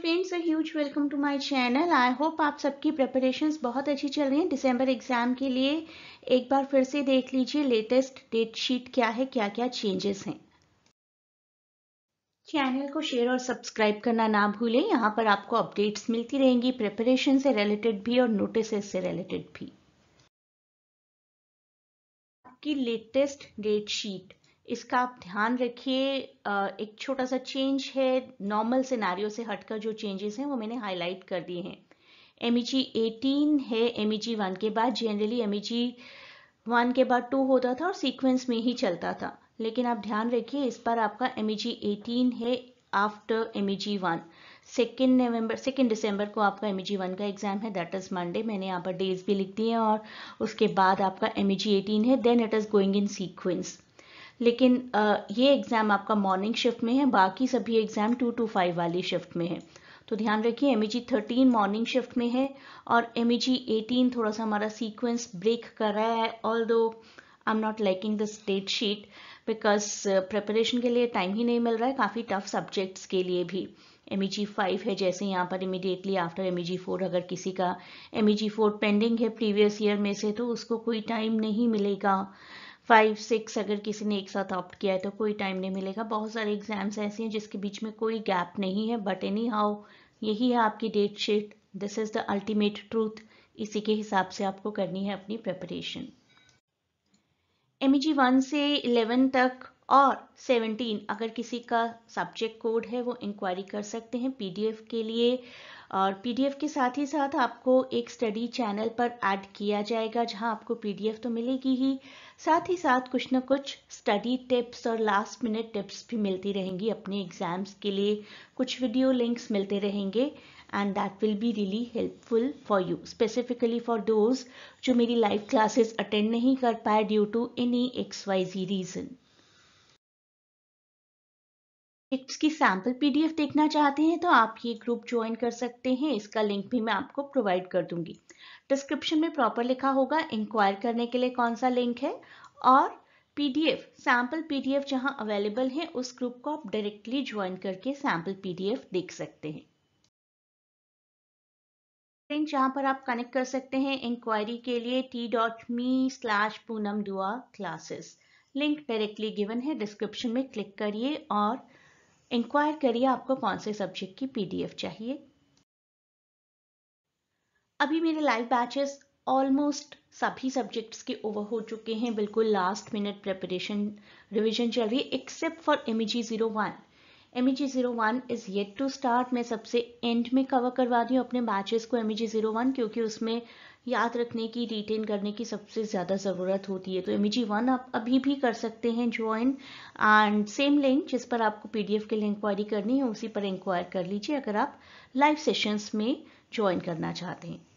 friends a huge welcome to my channel I hope आप सबकी preparations बहुत अच्छी चल रही हैं दिसंबर एग्ज़ाम के लिए एक बार फिर से देख लीजिए लेटेस्ट डेट शीट क्या है क्या क्या चेंजेस हैं चैनल को शेयर और सब्सक्राइब करना ना भूलें यहाँ पर आपको अपडेट्स मिलती रहेंगी प्रिपरेशन से रिलेटेड भी और नोटिस से रिलेटेड भी आपकी लेटेस्ट डेट शीट इसका आप ध्यान रखिए एक छोटा सा चेंज है नॉर्मल सिनारियों से हटकर जो चेंजेस हैं वो मैंने हाईलाइट कर दिए हैं एम एटीन है एम वन के बाद जनरली एम वन के बाद टू होता था और सीक्वेंस में ही चलता था लेकिन आप ध्यान रखिए इस पर आपका एम एटीन है after M one second November second December को आपका एम वन का एग्जाम है दैट इज मंडे मैंने यहाँ पर डेज भी लिख दिए हैं और उसके बाद आपका एम एटीन है then it is going in sequence लेकिन ये एग्ज़ाम आपका मॉर्निंग शिफ्ट में है बाकी सभी एग्ज़ाम टू टू फाइव वाली शिफ्ट में है तो ध्यान रखिए M G thirteen morning shift में है और एम जी एटीन थोड़ा सा हमारा सीक्वेंस ब्रेक कर रहा है although I am not liking the date sheet because preparation के लिए टाइम ही नहीं मिल रहा है काफ़ी टफ सब्जेक्ट्स के लिए भी एम ई जी फाइव है जैसे यहाँ पर immediately after M E G four अगर किसी का M E G four pending है प्रीवियस ईयर में से तो उसको कोई टाइम नहीं मिलेगा फाइव सिक्स अगर किसी ने एक साथ ऑप्ट किया है तो कोई टाइम नहीं मिलेगा बहुत सारे एग्जाम्स ऐसे हैं जिसके बीच में कोई गैप नहीं है बट एनी हाउ यही है आपकी date sheet this is the ultimate truth इसी के हिसाब से आपको करनी है अपनी preparation M E G one से इलेवन तक और 17 अगर किसी का सब्जेक्ट कोड है वो इंक्वायरी कर सकते हैं पीडीएफ के लिए और पीडीएफ के साथ ही साथ आपको एक स्टडी चैनल पर ऐड किया जाएगा जहां आपको पीडीएफ तो मिलेगी ही साथ ही साथ कुछ ना कुछ स्टडी टिप्स और लास्ट मिनट टिप्स भी मिलती रहेंगी अपने एग्जाम्स के लिए कुछ वीडियो लिंक्स मिलते रहेंगे and that will be really helpful for you specifically for those जो मेरी लाइव क्लासेस अटेंड नहीं कर पाए due to any X Y Z reason की सैम्पल पीडीएफ देखना चाहते हैं तो आप ये ग्रुप ज्वाइन कर सकते हैं इसका लिंक भी मैं आपको प्रोवाइड कर दूंगी डिस्क्रिप्शन में प्रॉपर लिखा होगा इंक्वायर करने के लिए कौन सा लिंक है और पीडीएफ सैंपल पीडीएफ जहां अवेलेबल है उस ग्रुप को आप डायरेक्टली ज्वाइन करके सैंपल पीडीएफ देख सकते हैं लिंक जहां पर आप कनेक्ट कर सकते हैं इंक्वायरी के लिए T dot me slash Poonam Dua classes link directly given है डिस्क्रिप्शन में क्लिक करिए और इंक्वायर करिए आपको कौन से सब्जेक्ट की पीडीएफ चाहिए अभी मेरे लाइव बैचेस ऑलमोस्ट सभी सब्जेक्ट्स के ओवर हो चुके हैं बिल्कुल लास्ट मिनट प्रेपरेशन रिविजन चल रही है except for M G zero one M G zero one is yet to start मैं सबसे एंड में कवर करवा दी हूँ अपने बैचेस को एम जी जीरो वन क्योंकि उसमें याद रखने की रिटेन करने की सबसे ज़्यादा ज़रूरत होती है तो एम वन e आप अभी भी कर सकते हैं ज्वाइन एंड सेम लिंक जिस पर आपको पी डी एफ के लिए इंक्वायरी करनी है उसी पर इंक्वायर कर लीजिए अगर आप लाइव सेशंस में ज्वाइन करना चाहते हैं